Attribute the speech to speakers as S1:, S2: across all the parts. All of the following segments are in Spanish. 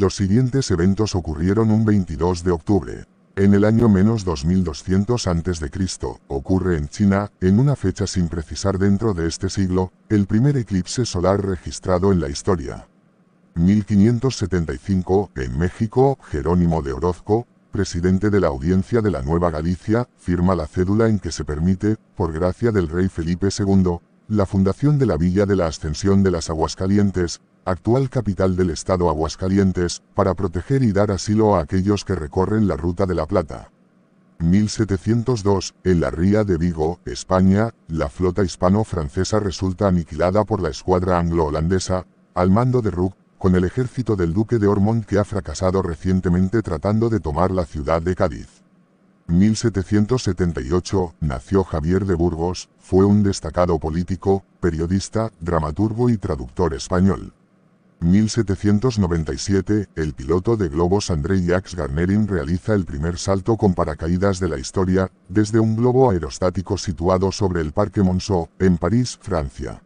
S1: Los siguientes eventos ocurrieron un 22 de octubre. En el año menos 2200 a.C., ocurre en China, en una fecha sin precisar dentro de este siglo, el primer eclipse solar registrado en la historia. 1575, en México, Jerónimo de Orozco, presidente de la Audiencia de la Nueva Galicia, firma la cédula en que se permite, por gracia del rey Felipe II, la fundación de la Villa de la Ascensión de las Aguascalientes, actual capital del estado Aguascalientes, para proteger y dar asilo a aquellos que recorren la Ruta de la Plata. 1702, en la ría de Vigo, España, la flota hispano-francesa resulta aniquilada por la escuadra anglo-holandesa, al mando de Rook, con el ejército del duque de Ormond que ha fracasado recientemente tratando de tomar la ciudad de Cádiz. 1778, nació Javier de Burgos, fue un destacado político, periodista, dramaturgo y traductor español. 1797, el piloto de globos André Jacques Garnerin realiza el primer salto con paracaídas de la historia, desde un globo aerostático situado sobre el Parque Monceau, en París, Francia.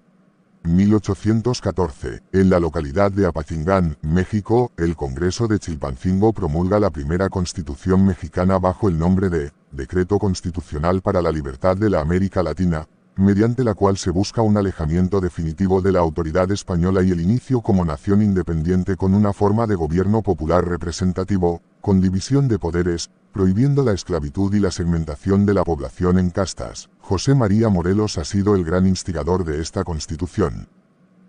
S1: 1814, en la localidad de Apacingán, México, el Congreso de Chilpancingo promulga la primera constitución mexicana bajo el nombre de Decreto Constitucional para la Libertad de la América Latina, mediante la cual se busca un alejamiento definitivo de la autoridad española y el inicio como nación independiente con una forma de gobierno popular representativo, con división de poderes, prohibiendo la esclavitud y la segmentación de la población en castas. José María Morelos ha sido el gran instigador de esta constitución.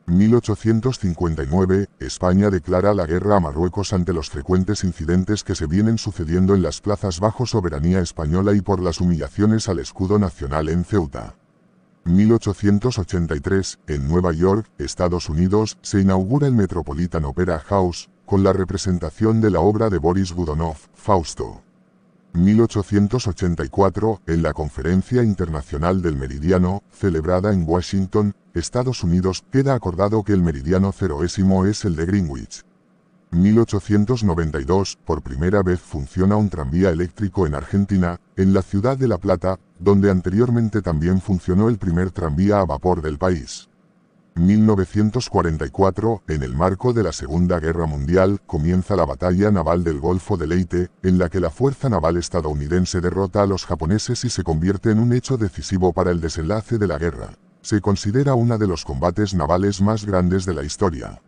S1: 1859, España declara la guerra a Marruecos ante los frecuentes incidentes que se vienen sucediendo en las plazas bajo soberanía española y por las humillaciones al escudo nacional en Ceuta. 1883, en Nueva York, Estados Unidos, se inaugura el Metropolitan Opera House, con la representación de la obra de Boris Godunov, Fausto. 1884, en la Conferencia Internacional del Meridiano, celebrada en Washington, Estados Unidos, queda acordado que el meridiano ceroésimo es el de Greenwich, 1892, por primera vez funciona un tranvía eléctrico en Argentina, en la ciudad de La Plata, donde anteriormente también funcionó el primer tranvía a vapor del país. 1944, en el marco de la Segunda Guerra Mundial, comienza la batalla naval del Golfo de Leyte, en la que la Fuerza Naval estadounidense derrota a los japoneses y se convierte en un hecho decisivo para el desenlace de la guerra. Se considera uno de los combates navales más grandes de la historia.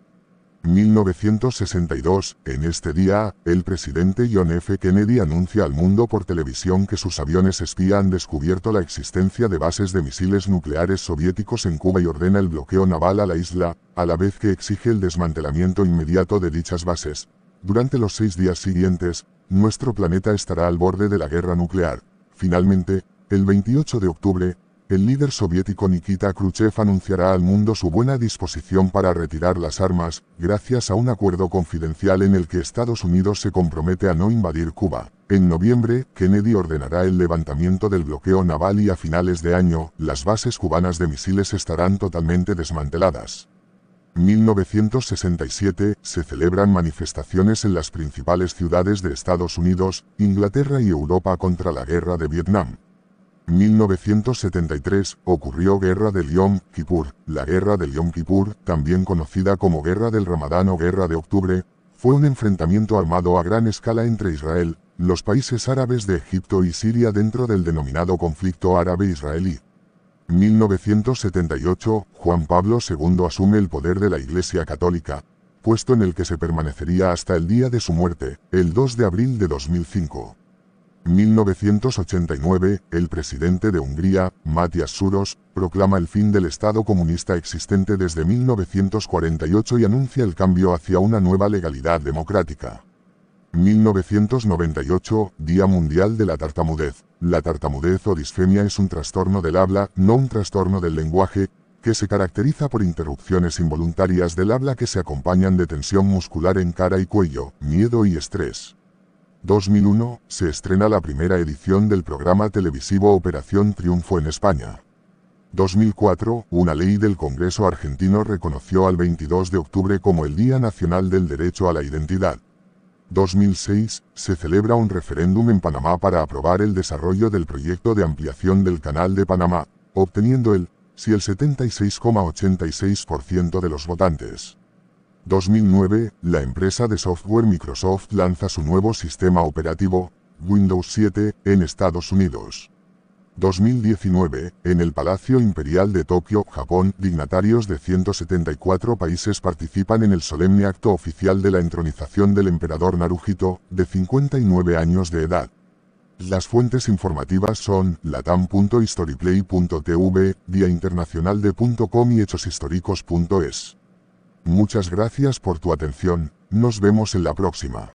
S1: 1962, en este día, el presidente John F. Kennedy anuncia al mundo por televisión que sus aviones espía han descubierto la existencia de bases de misiles nucleares soviéticos en Cuba y ordena el bloqueo naval a la isla, a la vez que exige el desmantelamiento inmediato de dichas bases. Durante los seis días siguientes, nuestro planeta estará al borde de la guerra nuclear. Finalmente, el 28 de octubre, el líder soviético Nikita Khrushchev anunciará al mundo su buena disposición para retirar las armas, gracias a un acuerdo confidencial en el que Estados Unidos se compromete a no invadir Cuba. En noviembre, Kennedy ordenará el levantamiento del bloqueo naval y a finales de año, las bases cubanas de misiles estarán totalmente desmanteladas. 1967, se celebran manifestaciones en las principales ciudades de Estados Unidos, Inglaterra y Europa contra la guerra de Vietnam. 1973 ocurrió Guerra del Yom Kippur. La Guerra del Yom Kippur, también conocida como Guerra del Ramadán o Guerra de Octubre, fue un enfrentamiento armado a gran escala entre Israel, los países árabes de Egipto y Siria dentro del denominado conflicto árabe-israelí. 1978, Juan Pablo II asume el poder de la Iglesia Católica, puesto en el que se permanecería hasta el día de su muerte, el 2 de abril de 2005. 1989, el presidente de Hungría, Matias Suros, proclama el fin del Estado comunista existente desde 1948 y anuncia el cambio hacia una nueva legalidad democrática. 1998, Día Mundial de la Tartamudez. La tartamudez o disfemia es un trastorno del habla, no un trastorno del lenguaje, que se caracteriza por interrupciones involuntarias del habla que se acompañan de tensión muscular en cara y cuello, miedo y estrés. 2001, se estrena la primera edición del programa televisivo Operación Triunfo en España. 2004, una ley del Congreso argentino reconoció al 22 de octubre como el Día Nacional del Derecho a la Identidad. 2006, se celebra un referéndum en Panamá para aprobar el desarrollo del proyecto de ampliación del Canal de Panamá, obteniendo el, si el 76,86% de los votantes. 2009, la empresa de software Microsoft lanza su nuevo sistema operativo, Windows 7, en Estados Unidos. 2019, en el Palacio Imperial de Tokio, Japón, dignatarios de 174 países participan en el solemne acto oficial de la entronización del emperador Naruhito, de 59 años de edad. Las fuentes informativas son latam.historyplay.tv, Día Internacional y Hechoshistoricos.es. Muchas gracias por tu atención, nos vemos en la próxima.